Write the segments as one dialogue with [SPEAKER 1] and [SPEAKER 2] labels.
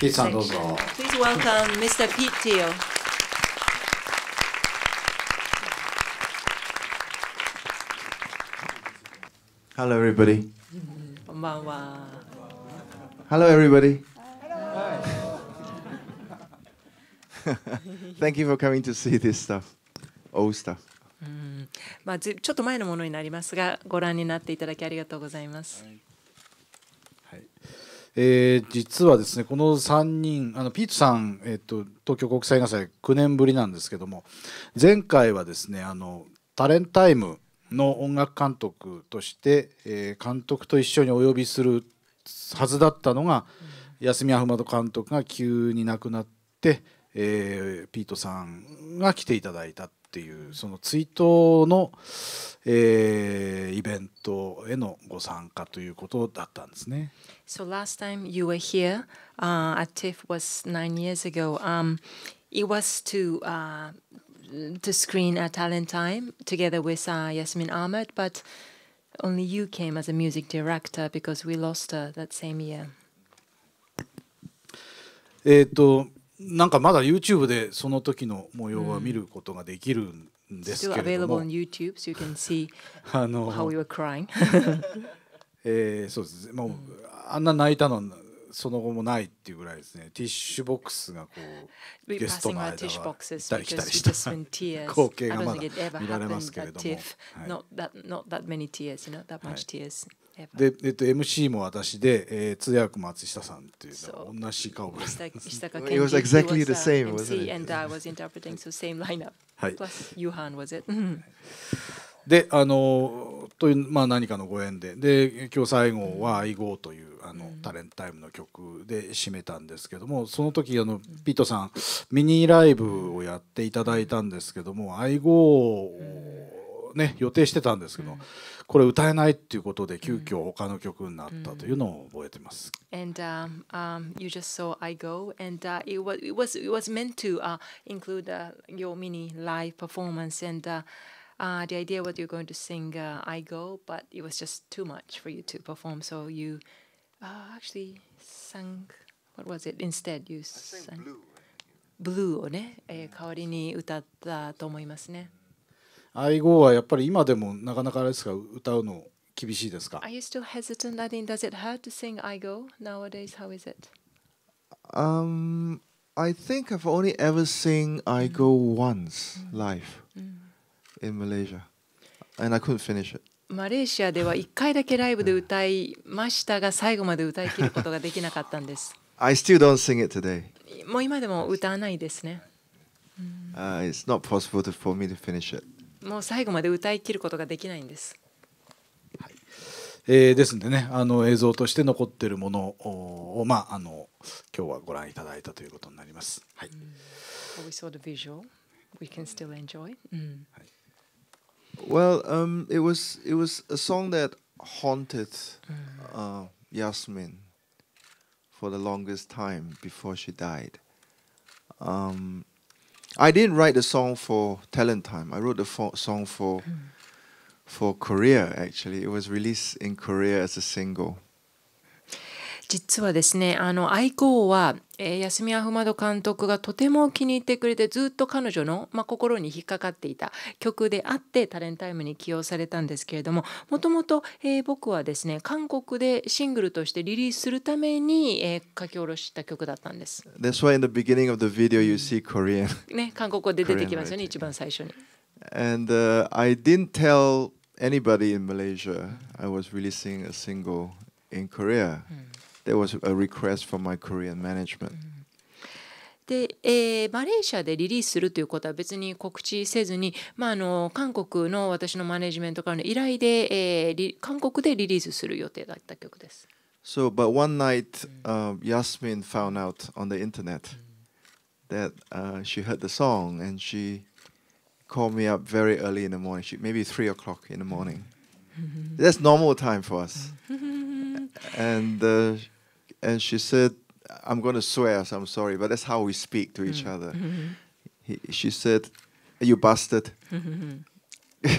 [SPEAKER 1] ピッツさんどうぞ。Please welcome
[SPEAKER 2] Mr. Pete Teo.
[SPEAKER 3] ハロー、e v e r y b o こんばんは。Hello, everybody. Thank you for coming to see this stuff. Old stuff.
[SPEAKER 2] まあ、ちょっと前のものになりますが、ご覧になっていただきありがとうございます。はい
[SPEAKER 1] えー、実はですねこの3人あのピートさん、えーと、東京国際映画祭9年ぶりなんですけども前回はですねあのタレンタイムの音楽監督として、えー、監督と一緒にお呼びするはずだったのが、うん、安見アフマド監督が急に亡くなって、えー、ピートさんが来ていただいたっていうその追悼の、えー、イベントへのご参加ということだったんですね。
[SPEAKER 2] So last time you were here、uh, at TIFF was nine years ago.、Um, it was to、uh, to screen a talent time together with、uh, Yasmin Ahmed, but only you came as a music director because we lost her that same year.
[SPEAKER 1] えっとなんかまだ YouTube でその時の模様は見ることができるんですけれども、y o えそうですねもうあんな泣いたのその後もないっていうぐらいですねティッシュボックスがこうゲストの間は行ったり来たりした 光景がまだ見られますけれども。で、えっと、MC も私で、えー、通訳松下さんっていう同じ顔ぶれ。It was exactly the same, wasn't it?
[SPEAKER 2] And I was interpreting the same lineup. Plus Yuhan was it?
[SPEAKER 1] で、あのというまあ何かのご縁で、で今日最後はゴーというあのタレントタイムの曲で締めたんですけども、その時あのピットさんミニライブをやっていただいたんですけども、愛号をね予定してたんですけど、これ歌えないっていうことで急遽他の曲になったというのを覚えてます。
[SPEAKER 2] And um, um, you just saw I go, and uh, it was it was it was meant to uh, include uh, your mini live performance, and uh, uh, the idea was you're going to sing uh, I go, but it was just too much for you to perform, so you uh, actually sang what was it instead? You sang blue. ブルーをね、えー、代わりに歌ったと思いますね。
[SPEAKER 1] I go はやっぱり今でもなかなかあれですか歌うの厳
[SPEAKER 3] しいですか Are
[SPEAKER 2] you still hesitant, Nadine? Does it hurt to sing I go nowadays? How is it?
[SPEAKER 3] Um, I think I've only ever seen I go once live in Malaysia and I couldn't finish it.
[SPEAKER 2] マレーシアでは1回だけライブで歌いましたが最後まで歌い切ることができなかったんです。
[SPEAKER 3] I still don't sing it today.
[SPEAKER 2] もう今でも歌わないですね。
[SPEAKER 3] Uh, it's not possible to, for me to finish it.
[SPEAKER 2] もう最後まで歌い切ることができないんです。
[SPEAKER 1] はいえー、ですんでねあの映像として残ってるものをまああの今日はご覧いただいたということになります。はい。We saw the visual. We can still
[SPEAKER 2] enjoy. は
[SPEAKER 3] い、Well, um, it was it was a song that haunted uh, Yasmin for the longest time before she died. Um, I didn't write the song for Talent Time. I wrote the fo- song for mm. for Korea. Actually, it was released in Korea as a single.
[SPEAKER 2] 実はですねあの愛好は、えー、安見アフマド監督がとても気に入ってくれてずっと彼女の、まあ、心に引っかかっていた曲であってタレンタイムに起用されたんですけれどももともと、えー、僕はですね韓国でシングルとしてリリースするために、えー、書き下ろした曲だったんです。
[SPEAKER 3] That's why in the beginning of the video you see Korean.
[SPEAKER 2] ね韓国語で出てきますよね一番最初に。
[SPEAKER 3] And、uh, I didn't tell anybody in Malaysia I was releasing a single in Korea. うん There was a request from my Korean management.
[SPEAKER 2] で、えー、マレーシアでリリースするということは別に告知せずに、まあ、あの韓国の私のマネジメントからの依頼で、えー、韓国でリリースする予定だった曲です。
[SPEAKER 3] So, mm-hmm. mm-hmm. eh, eh, but one night,、uh, mm-hmm. um, Yasmin found out on the internet that、uh, she heard the song and she called me up very early in the morning, she, maybe 3 o'clock in the morning. That's normal time for us and uh, and she said, "I'm going to swear, so I'm sorry, but that's how we speak to each mm. other." Mm-hmm. He, she said, "You bastard! Mm-hmm.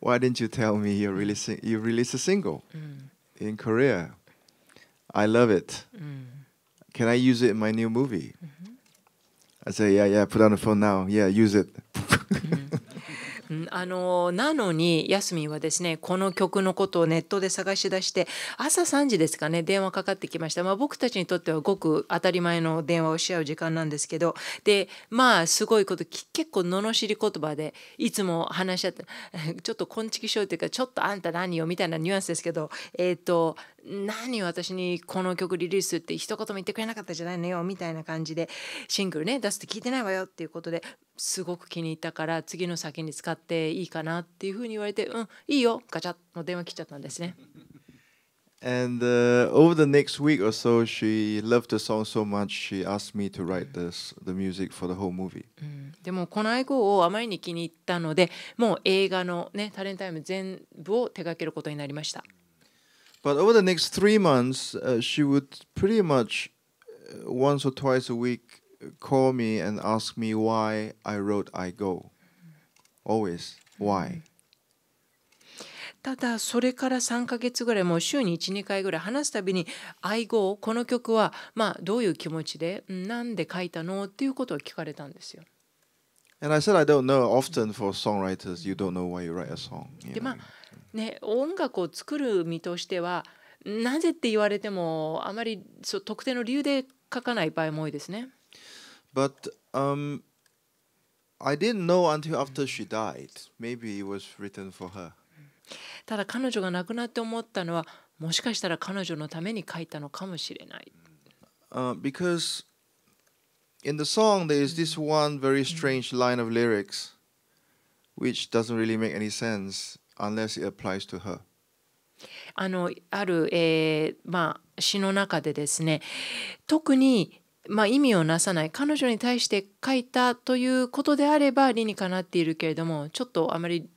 [SPEAKER 3] Why didn't you tell me you release you released a single mm. in Korea? I love it. Mm. Can I use it in my new movie?" Mm-hmm. I say, "Yeah, yeah. Put on the phone now. Yeah, use it." Mm-hmm.
[SPEAKER 2] ん、あのなのに休みはですねこの曲のことをネットで探し出して朝3時ですかね電話かかってきました、まあ、僕たちにとってはごく当たり前の電話をし合う時間なんですけどでまあすごいこと結構罵り言葉でいつも話し合って ちょっと根んちきしうというかちょっとあんた何よみたいなニュアンスですけどえっ、ー、と何私にこの曲リリースって一言も言ってくれなかったじゃないのよみたいな感じでシングルね出すって聞いてないわよっていうことですごく気に入ったから次の先に使っていいかなっていうふうに言われてうんいいよガチャッも電話切っちゃったんですね。
[SPEAKER 3] And uh, over the next week or so, she loved the song so much, she asked me to write this, the music for the whole movie.
[SPEAKER 2] でもこの愛語をあまりに気に入ったので、もう映画のね、タレンタイム全部を手掛けることになりました。
[SPEAKER 3] But over the next three months, uh, she would pretty much uh, once or twice a week call me and ask me why I wrote I Go. Always. Why?
[SPEAKER 2] ただそれから3ヶ月ぐらいもう週に12回ぐらい話すたびに愛語この曲はまあどういう気持ちでなんで書いたのっていうことを聞かれたんですよ。
[SPEAKER 3] And I said I don't know. Often for songwriters, you don't know why you write a song. You
[SPEAKER 2] know? ね、音楽を作る身としてはなぜって言われてもあまりそう特定の理由で書かない場合も多いですね。
[SPEAKER 3] But、um, I didn't know until after she died. Maybe it was written for her.
[SPEAKER 2] ただ彼女が亡くなって思ったのはもしかしたら彼女のために書いたのかもしれない。
[SPEAKER 3] Uh, because in the song there is this one very strange line of lyrics which doesn't really make any sense. unless it applies to her.
[SPEAKER 2] あのある、えーまあ、詩の中でですね特に、まあ、意味をなさない彼女に対して書いたということであれば理にかなっているけれどもちょっとあまり、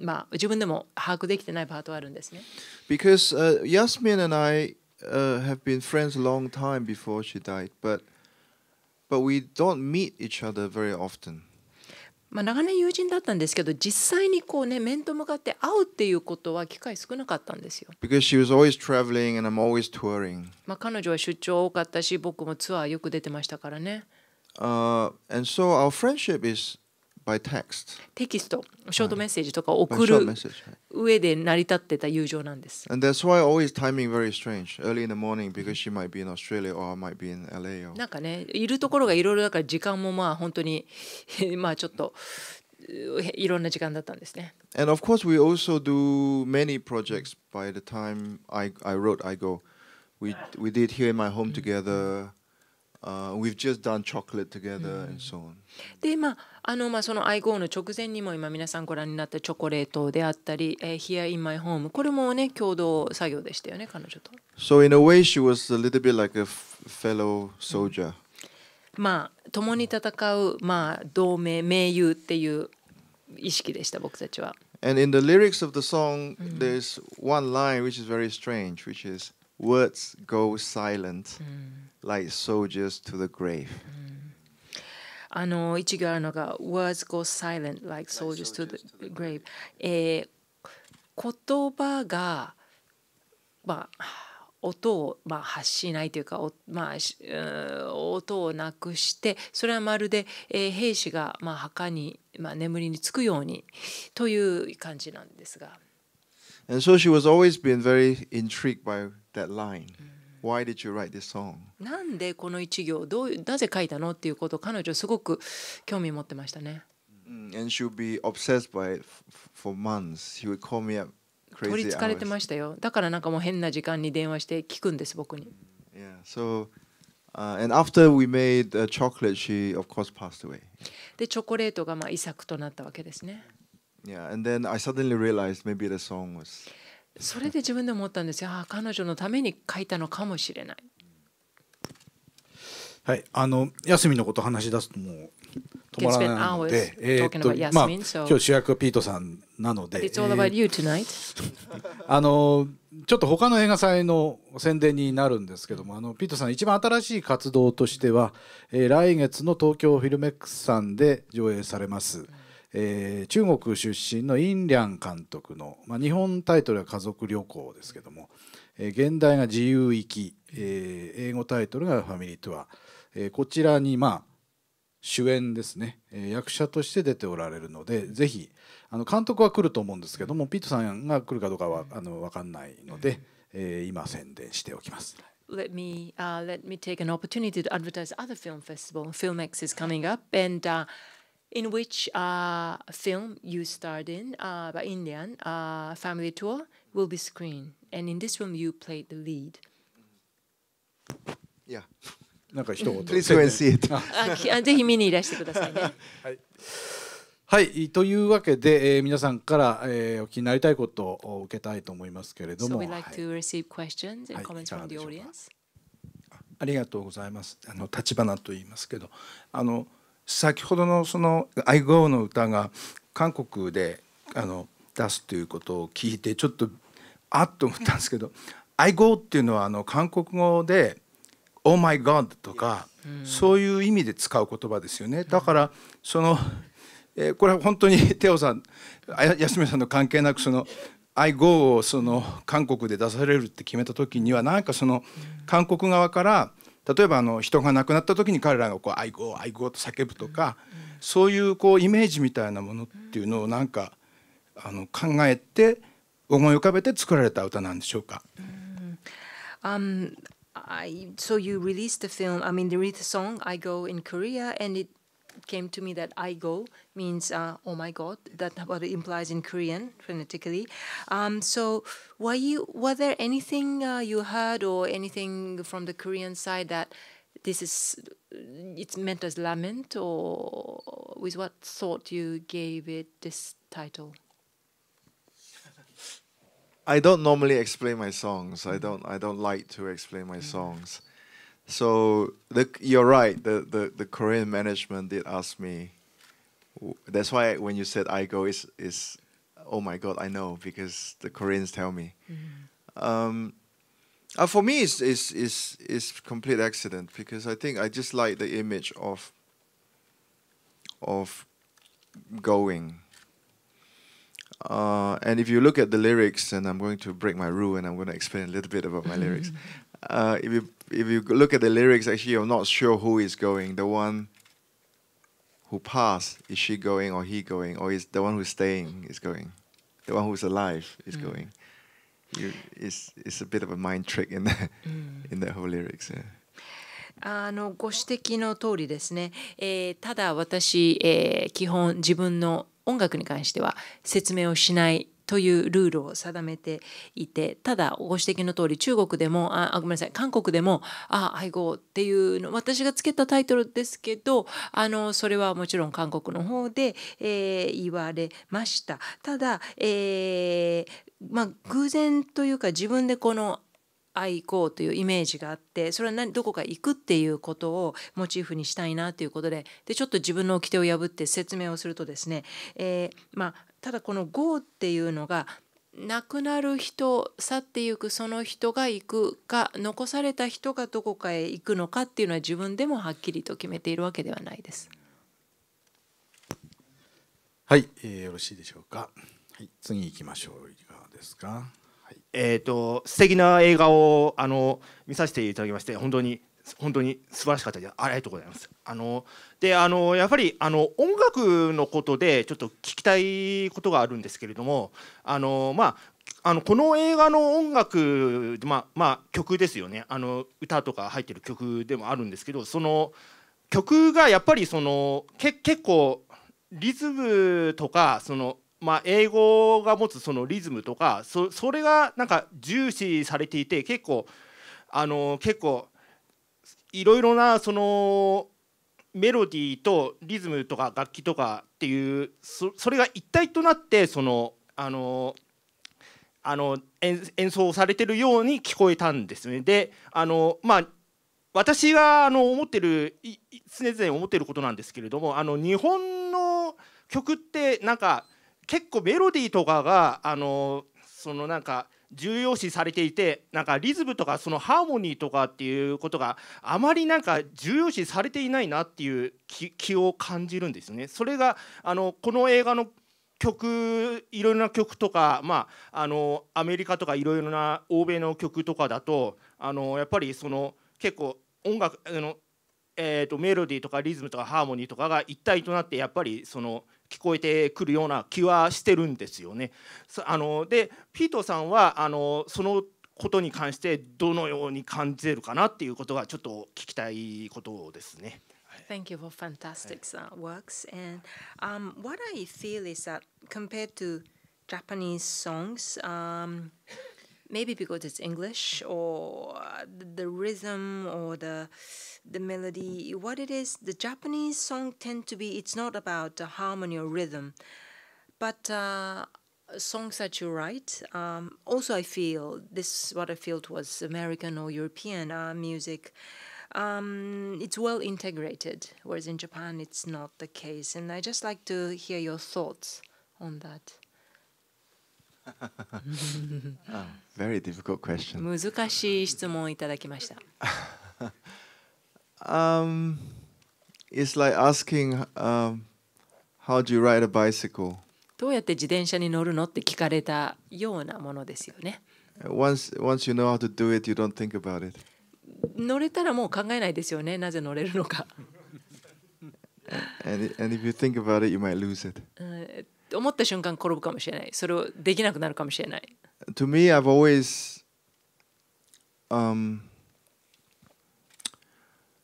[SPEAKER 2] まあ、自分でも把握できてないパートはあるんですね。
[SPEAKER 3] Because、uh, Yasmin and I、uh, have been friends a long time before she died, but, but we don't meet each other very often.
[SPEAKER 2] まあ、長年友人だったんですけど実際にこうね面と向かって会うっていうことは機会少なかっ
[SPEAKER 3] たんですよ。まあ彼女
[SPEAKER 2] は出張多かったし僕もツアーよく出てましたからね。
[SPEAKER 3] Uh, and so our friendship is by text.
[SPEAKER 2] テキスト、ショートメッセージとか送る上で成り立ってた友情なんです。
[SPEAKER 3] And that's why always timing very strange. Early in the morning because she might be in Australia or I might be in LA. な
[SPEAKER 2] んかね、いるところがいろいろだから時間もまあ本当にまあちょっといろんな時間だったんですね。
[SPEAKER 3] And of course we also do many projects by the time I, I wrote I Go. We, we did here in my home together. Uh, we've just done chocolate together and so on.
[SPEAKER 2] でまああのまあその in My Home これもね共同作業でしたよね彼女と。
[SPEAKER 3] So in a way she was a little bit like a fellow soldier. in the lyrics of the song one line which is very strange which is words go silent、like soldiers to the grave、
[SPEAKER 2] あの一行あるのが words go silent like soldiers to the grave、えー、言葉がまあ音を、まあ、発しないというかまあ、音をなくしてそれはまるで、えー、兵士が、まあ、墓に、まあ、眠りにつくようにという感じなんですが。
[SPEAKER 3] And so she was always been very intrigued by that line. Why did you write this song?
[SPEAKER 2] なんでこの一行どうなぜ書いたのっていうことを彼女すごく興味持ってましたね。
[SPEAKER 3] And she would be obsessed by it for months. He would call me up 取りつかれてま
[SPEAKER 2] したよ。だからなんかもう変な時間に電話して聞くんです僕に。
[SPEAKER 3] Yeah, so Uh, and after we made uh, chocolate, she of course passed away.
[SPEAKER 2] で、チョコレートがまあ遺作となったわけですね。
[SPEAKER 3] Yeah, and then I suddenly realized maybe the song s そ
[SPEAKER 2] れで自分で思ったんですよ。あ彼女のために書いたのかもしれない。
[SPEAKER 1] はい、あの休みのこと話し出すともう
[SPEAKER 2] 止まらないので、えっとまあ今日主
[SPEAKER 1] 役はピートさんなので、あのちょっと他の映画祭の宣伝になるんですけども、あのピートさん一番新しい活動としては、えー、来月の東京フィルメックスさんで上映されます。うんえー、中国出身のイン・リャン監督の、まあ、日本タイトルは「家族旅行」ですけども、えー、現代が「自由行き」えー、英語タイトルが「ファミリー・トゥア」えー、こちらにまあ主演ですね、えー、役者として出ておられるのでぜひあの監督は来ると思うんですけどもピットさんが来るかどうかはあの分かんないので、えー、今宣伝しておきます。
[SPEAKER 2] let me uh, let me take an opportunity to advertise other film festival. FilmX is coming up, and uh, in which uh, film you starred in, uh, by Indian uh, family tour, will be screened. And in this film, you played the lead.
[SPEAKER 3] Yeah.
[SPEAKER 1] なんか一言。Please go and see
[SPEAKER 3] it.
[SPEAKER 2] ぜひ見にいらしてくださいね。はい。
[SPEAKER 1] はい、というわけで、えー、皆さんから、えー、お聞きになりたいことを受けたいと思いますけれども。ありがとうございます。あの立花と言いますけど、あの。先ほどのその「IGO」の歌が韓国であの出すということを聞いてちょっとあっと思ったんですけど「IGO」っていうのはあの韓国語で「Oh my God」とか、そういう意味で使う言葉ですよね。だからその、えこれは本当に テオさん安見さんの関係なくその「IGO」をその韓国で出されるって決めた時には何かその韓国側から「例えばあの人が亡くなった時に彼らがこう愛護愛護と叫ぶとか、そういうこうイメージみたいなものっていうのをなんかあの考えて思い浮かべて作られた歌なんでしょうか。
[SPEAKER 2] Um, I, so you released the film, I mean, you read the song I Go in Korea, and it came to me that I go means uh, "oh my God." That what it implies in Korean phonetically. Um, so, were you were there anything uh, you heard or anything from the Korean side that this is it's meant as lament, or with what thought you gave it this title?
[SPEAKER 3] I don't normally explain my songs. I don't. I don't like to explain my songs. So the, you're right. The, the, the Korean management did ask me. That's why when you said I go, is is oh my god, I know because the Koreans tell me. mm Um, uh, for me, it's is is is complete accident because I think I just like the image of of going. Uh, and if you look at the lyrics, and I'm going to break my rule and I'm going to explain a little bit about my lyrics. Uh, if you if you look at the lyrics, actually, you're not sure who is going. The one who passed is she going or he going, or is the one who's staying is going, the one who's alive is mm. going. You, it's it's a bit of a mind trick in that mm. in that whole lyrics. Yeah.
[SPEAKER 2] あのご指摘の通りですね、えー、ただ私、えー、基本自分の音楽に関しては説明をしないというルールを定めていてただご指摘の通り中国でもあごめんなさい韓国でもあ愛語っていうの私がつけたタイトルですけどあのそれはもちろん韓国の方で、えー、言われました。ただ、えー、まあ、偶然というか自分でこの愛好というイメージがあってそれは何どこか行くっていうことをモチーフにしたいなということででちょっと自分の掟を破って説明をするとですね、えー、まあただこの「ゴー」っていうのが亡くなる人去っていくその人が行くか残された人がどこかへ行くのかっていうのは自分でもはっきりと決めているわけではないです。
[SPEAKER 4] はい、えー、よろしいでしょうか。はい、次行きましょう。いかがですか。はい、えっ、ー、と素敵な映画をあの見させていただきまして本当に本当に素晴らしかったです。ありがとうございます。あのであのやっぱりあの音楽のことでちょっと聞きたいことがあるんですけれども、あのまああのこの映画の音楽、まあまあ、曲ですよねあの歌とか入ってる曲でもあるんですけどその曲がやっぱりそのけ結構リズムとかその、まあ、英語が持つそのリズムとかそれがなんか重視されていて結構あの結構いろいろなそのメロディーとリズムとか楽器とかっていうそれが一体となってそのあのあの演奏されてるように聞こえたんですね。であのまあ私があの思ってる常々思ってることなんですけれどもあの日本の曲ってなんか結構メロディーとかがあのそのなんか重要視されていてなんかリズムとかそのハーモニーとかっていうことがあまりなんか重要視されていないなっていう気を感じるんですよね。それがあのこの映画の曲いろいろな曲とか、まあ、あのアメリカとかいろいろな欧米の曲とかだとあのやっぱりその結構音楽あの、えーとメロディーとかリズムとかハーモニーとかが一体となってやっぱりその聞こえてくるような気はしてるんですよね。あのでピートさんはあのそのことに関してどのように感じるかなっていうことがちょっと聞きたいことですね。
[SPEAKER 2] Thank you for fantastic works. And um, what I feel is that compared to Japanese songs, um, maybe because it's English or the rhythm or the the melody. What it is, the Japanese song tend to be. It's not about the harmony or rhythm, but uh, songs that you write. Um, also, I feel this. What I felt was American or European uh, music. Um, it's well integrated, whereas in Japan it's not the case. And I just like to hear your thoughts on that.
[SPEAKER 3] Very difficult question.
[SPEAKER 2] 難しい質問をいただきました。
[SPEAKER 3] um, it's like asking、um, how do you ride a bicycle?
[SPEAKER 2] どうやって自転車に乗るのって聞かれたようなものですよね。
[SPEAKER 3] Once, once you know how to do it, you don't think about it.
[SPEAKER 2] 乗れたらもう考えないですよね。なぜ乗れるのか。
[SPEAKER 3] and, and if you think about it, you might lose it.
[SPEAKER 2] って思った瞬間転ぶかもしれないそれをできなくなるかもしれない
[SPEAKER 3] To me I've always um,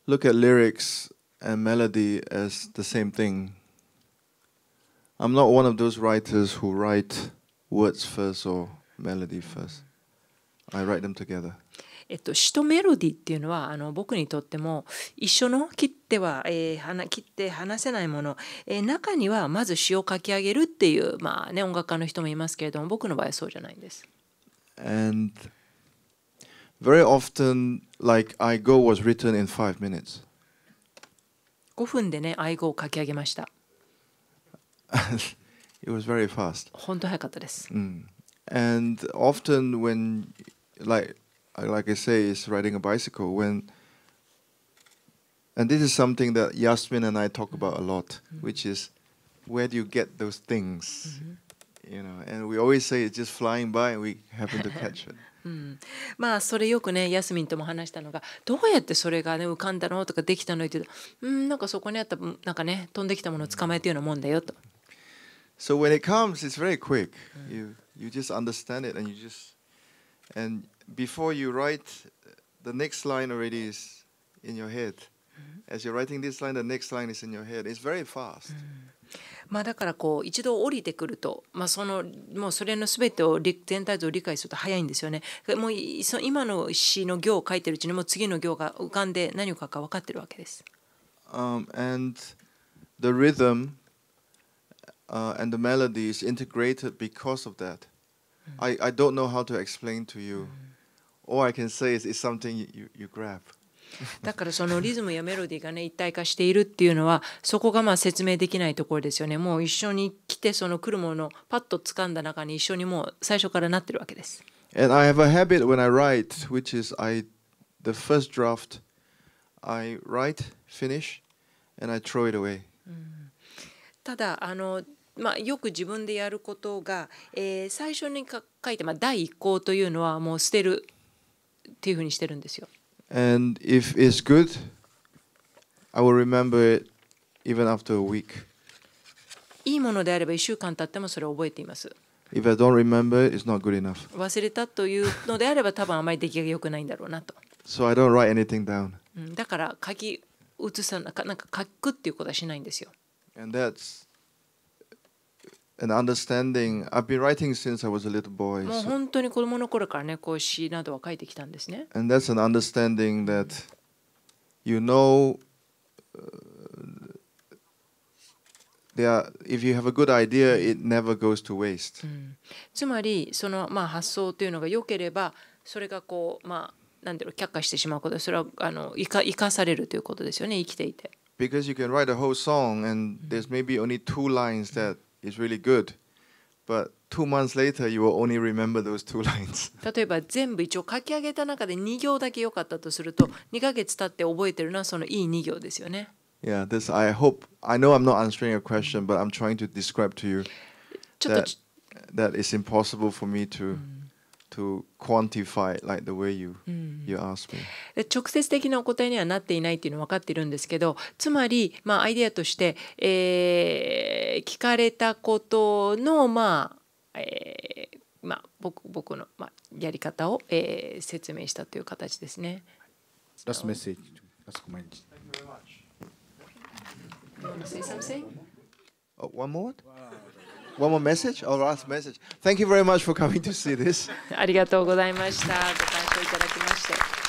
[SPEAKER 3] look at lyrics and melody as the same thing I'm not one of those writers who write words first or melody first I write them together
[SPEAKER 2] えっと、詩とメロディーっていうのはあの僕にとっても一緒の切っては、えー、切って話せないもの、えー、中にはまず詩を書き上げるっていう、まあね、音楽家の人もいますけれども僕の場合はそうじゃないんです。
[SPEAKER 3] And very often, like I Go was written in five minutes.
[SPEAKER 2] 5分でね、I Go を書き上げました。
[SPEAKER 3] It was very fast. 本
[SPEAKER 2] 当早かったです。Mm.
[SPEAKER 3] And often when like like I say, is riding a bicycle. When and this is something that Yasmin and I talk about a lot, mm -hmm. which is where do you get those things? Mm -hmm. You know, and we always say it's just flying by and we happen to catch it.
[SPEAKER 2] うん、まあそれよくねヤスミンとも話したのがどうやってそれがね浮かんだのとかできたのって言うとうんなんかそこにあったなんかね飛んできたものを捕まえたようなもんだよと。
[SPEAKER 3] So mm. when it comes it's very quick. Mm. You you just understand it and you just and before you write, the next line already is in your head. As you're writing this line, the next line is in your head. It's very fast. まあだからこう一度降りてくると、
[SPEAKER 2] まあ、そのもうそれのすべてを全体像を理解すると早いんですよね。もうそ今の詩の行を書いてるうちにもう次の行が浮かんで何を書くか分かってるわけです。
[SPEAKER 3] Um, and the rhythm、uh, and the melody is integrated because of that. I, I don't know how to explain to you.
[SPEAKER 2] だからそのリズムやメロディーがね一体化しているっていうのはそこがまあ説明できないところですよねもう一緒に来てその来るものをパッと掴んだ中に一緒にもう最初からなってるわけです。
[SPEAKER 3] And I have a habit when I write which is I the first draft I write finish and I throw it away、
[SPEAKER 2] ただあのまあ、よく自分でやることが、えー、最初に書いて、まあ、第一稿というのはもう捨てるっていうふうにしてるんですよ。
[SPEAKER 3] And if it's good, I will remember it even after a week.
[SPEAKER 2] いいものであれば1週間経ってもそれを覚えています。
[SPEAKER 3] If I don't remember it, it's not good enough.
[SPEAKER 2] 忘れたというのであれば多分あまり出来が良くないんだろうなと。
[SPEAKER 3] So I don't write anything down.
[SPEAKER 2] だから書き写さなかなんか書くっていうことはしないんですよ。
[SPEAKER 3] And that's and understanding. I've been writing since I was a little boy. And that's an understanding that you know uh, there are, if you have a good idea, it never goes to waste. Mm.
[SPEAKER 2] つまりそのまあ発想というのが良ければ、それがこうまあなんだろう却下してしまうこと、それはあの生か生かされるということですよね、生きていて。
[SPEAKER 3] Because you can write a whole song and mm. there's maybe only two lines that is really good, but two months later you will only remember those two lines.
[SPEAKER 2] 例えば全部一応書き上げた中で2行だけ良かったとすると、2ヶ月経って覚えてるのはそのいい2行ですよね。
[SPEAKER 3] Yeah, this I hope I know I'm not answering your question, but I'm trying to describe to you that that it's impossible for me to. Hmm. to 直
[SPEAKER 2] 接的なお答えにはなっていないっていうの分かっているんですけど、つまりまあアイデアとして、えー、聞かれたことのまあ、えー、まあ僕僕のまあやり方を、えー、説明したという形ですね。
[SPEAKER 3] One more message or oh, last message? Thank you very much for coming to see this.